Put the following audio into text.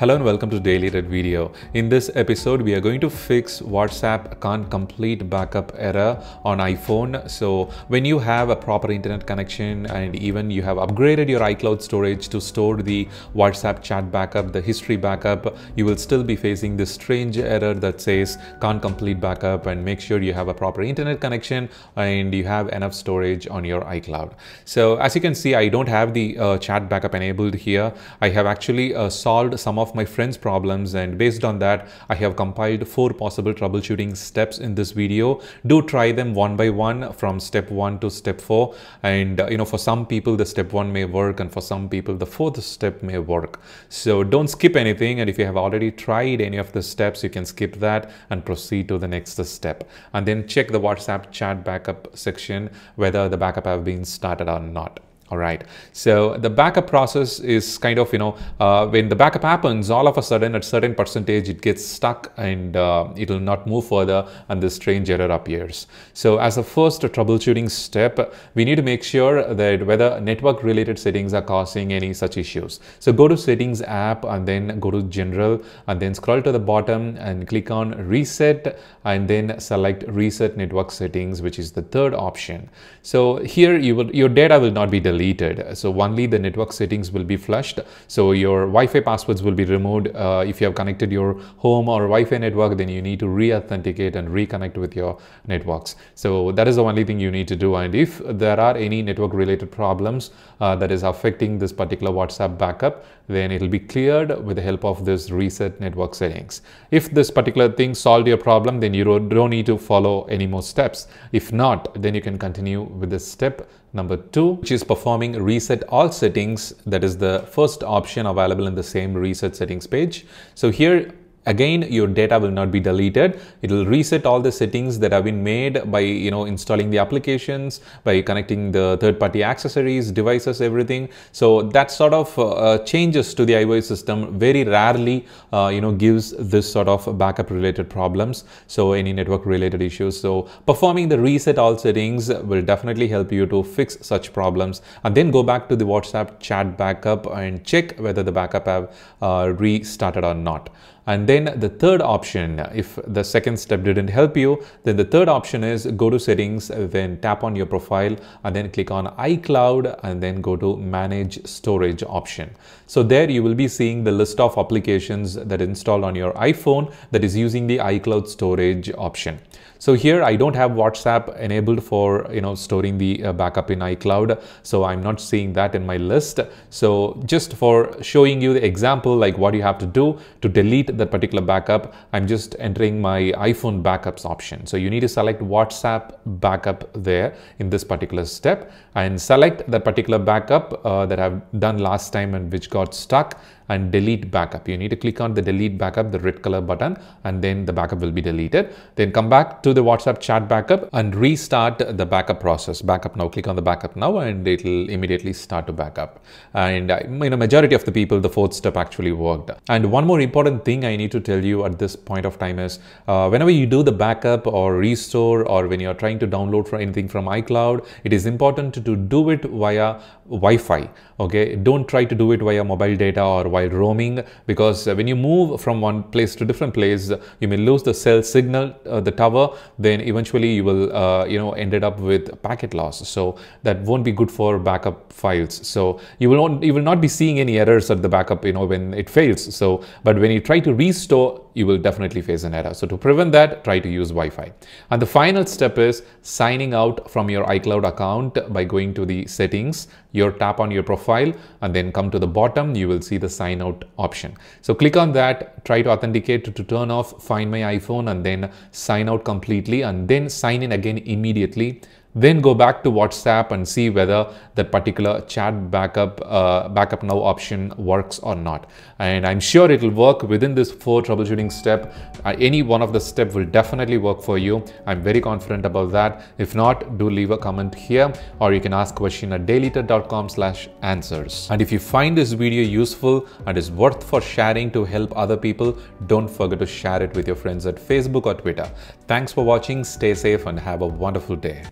Hello and welcome to Daily Red Video. In this episode, we are going to fix WhatsApp can't complete backup error on iPhone. So when you have a proper internet connection and even you have upgraded your iCloud storage to store the WhatsApp chat backup, the history backup, you will still be facing this strange error that says can't complete backup and make sure you have a proper internet connection and you have enough storage on your iCloud. So as you can see, I don't have the uh, chat backup enabled here. I have actually uh, solved some of of my friends' problems and based on that, I have compiled four possible troubleshooting steps in this video. Do try them one by one from step one to step four. And uh, you know, for some people, the step one may work and for some people, the fourth step may work. So don't skip anything. And if you have already tried any of the steps, you can skip that and proceed to the next step. And then check the WhatsApp chat backup section, whether the backup have been started or not. All right. So the backup process is kind of, you know, uh, when the backup happens, all of a sudden at certain percentage, it gets stuck and uh, it'll not move further and this strange error appears. So as a first troubleshooting step, we need to make sure that whether network related settings are causing any such issues. So go to settings app and then go to general and then scroll to the bottom and click on reset and then select reset network settings, which is the third option. So here you will, your data will not be deleted deleted. So only the network settings will be flushed. So your Wi-Fi passwords will be removed. Uh, if you have connected your home or Wi-Fi network, then you need to re-authenticate and reconnect with your networks. So that is the only thing you need to do. And if there are any network related problems uh, that is affecting this particular WhatsApp backup, then it'll be cleared with the help of this reset network settings. If this particular thing solved your problem, then you don't need to follow any more steps. If not, then you can continue with the step number two, which is perform performing reset all settings that is the first option available in the same reset settings page so here again your data will not be deleted it will reset all the settings that have been made by you know installing the applications by connecting the third-party accessories devices everything so that sort of uh, uh changes to the iOS system very rarely uh, you know gives this sort of backup related problems so any network related issues so performing the reset all settings will definitely help you to fix such problems and then go back to the WhatsApp chat backup and check whether the backup have uh, restarted or not and then the third option, if the second step didn't help you, then the third option is go to settings, then tap on your profile and then click on iCloud and then go to manage storage option. So there you will be seeing the list of applications that installed on your iPhone that is using the iCloud storage option. So here I don't have WhatsApp enabled for, you know, storing the uh, backup in iCloud. So I'm not seeing that in my list. So just for showing you the example, like what you have to do to delete that particular backup, I'm just entering my iPhone backups option. So you need to select WhatsApp backup there in this particular step and select that particular backup uh, that I've done last time and which got stuck and delete backup. You need to click on the delete backup, the red color button, and then the backup will be deleted. Then come back to the WhatsApp chat backup and restart the backup process. Backup now, click on the backup now and it'll immediately start to backup. And in uh, a majority of the people, the fourth step actually worked. And one more important thing I need to tell you at this point of time is uh, whenever you do the backup or restore or when you're trying to download for anything from iCloud, it is important to do it via Wi-Fi. Okay, don't try to do it via mobile data or Wi-Fi while roaming because uh, when you move from one place to different place, you may lose the cell signal, uh, the tower, then eventually you will, uh, you know, ended up with packet loss. So that won't be good for backup files. So you will not, you will not be seeing any errors at the backup, you know, when it fails. So, but when you try to restore you will definitely face an error. So to prevent that, try to use Wi-Fi. And the final step is signing out from your iCloud account by going to the settings, your tap on your profile, and then come to the bottom, you will see the sign out option. So click on that, try to authenticate to turn off Find My iPhone and then sign out completely and then sign in again immediately then go back to WhatsApp and see whether that particular chat backup uh, backup now option works or not. And I'm sure it'll work within this four troubleshooting step. Uh, any one of the step will definitely work for you. I'm very confident about that. If not, do leave a comment here or you can ask question at dailyter.com slash answers. And if you find this video useful and is worth for sharing to help other people, don't forget to share it with your friends at Facebook or Twitter. Thanks for watching. Stay safe and have a wonderful day.